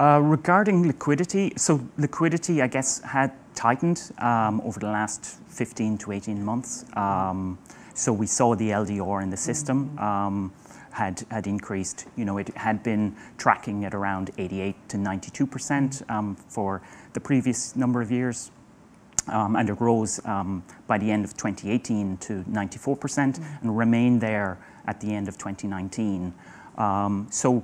Uh, regarding liquidity, so liquidity, I guess, had tightened um, over the last 15 to 18 months. Um, so we saw the LDR in the system um, had, had increased. You know, it had been tracking at around 88 to 92 percent um, for the previous number of years. Um, and it rose um, by the end of 2018 to 94% percent and remained there at the end of 2019. Um, so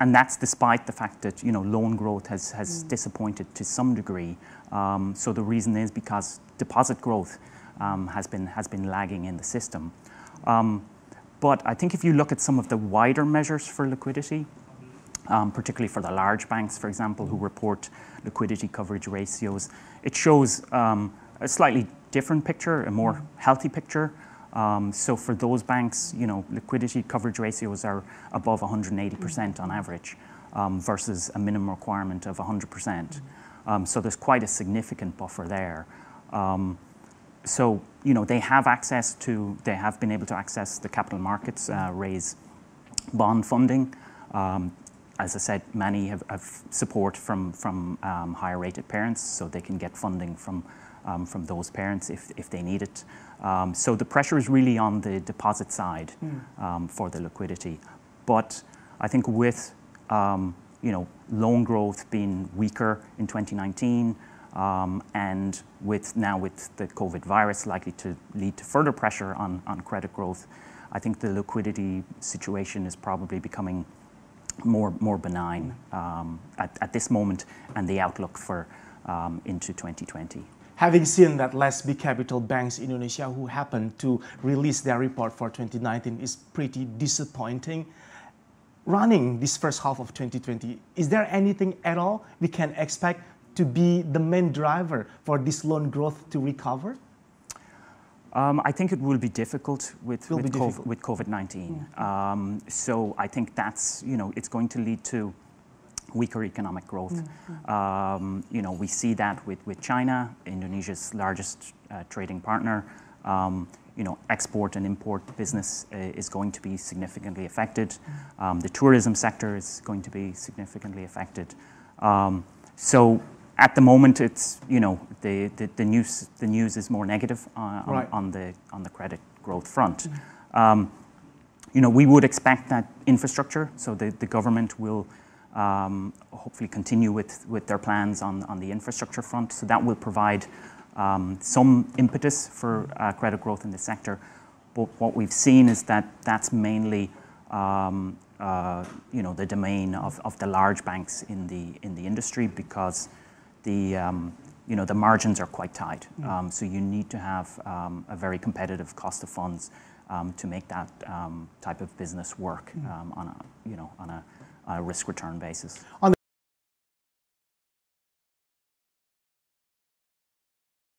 and that's despite the fact that you know loan growth has, has mm. disappointed to some degree. Um, so the reason is because deposit growth um, has been has been lagging in the system. Um, but I think if you look at some of the wider measures for liquidity, um, particularly for the large banks, for example, who report liquidity coverage ratios, it shows um, a slightly different picture, a more mm. healthy picture. Um, so for those banks, you know, liquidity coverage ratios are above 180% on average um, versus a minimum requirement of 100%. Um, so there's quite a significant buffer there. Um, so, you know, they have access to, they have been able to access the capital markets, uh, raise bond funding. Um, as I said, many have, have support from, from um, higher rated parents, so they can get funding from um, from those parents if, if they need it. Um, so the pressure is really on the deposit side mm. for the liquidity. But I think with um, you know loan growth being weaker in 2019 um, and with now with the COVID virus likely to lead to further pressure on, on credit growth, I think the liquidity situation is probably becoming more more benign um, at, at this moment and the outlook for um, into 2020 having seen that less big capital banks in Indonesia who happened to release their report for 2019 is pretty disappointing. Running this first half of 2020, is there anything at all we can expect to be the main driver for this loan growth to recover? Um, I think it will be difficult with, with, be COVID, difficult. with COVID, 19 mm -hmm. um, so I think that's, you know, it's going to lead to weaker economic growth. Mm -hmm. um, you know, we see that with, with China, Indonesia's largest uh, trading partner. Um, you know, export and import business uh, is going to be significantly affected. Mm-hmm. Um, the tourism sector is going to be significantly affected. Um, so at the moment, it's you know the, the, the news the news is more negative uh, on, right. on, on, the on the credit growth front. Mm -hmm. you know, we would expect that infrastructure, so the, the government will um, hopefully continue with, with their plans on, on the infrastructure front. So that will provide um, some impetus for uh, credit growth in the sector. But what we've seen is that that's mainly um, uh, you know, the domain of, of the large banks in the, in the industry because the, um, you know, the margins are quite tight. Mm. Um, so you need to have um, a very competitive cost of funds to make that type of business work mm. on, a, you know, on a uh, risk return basis. On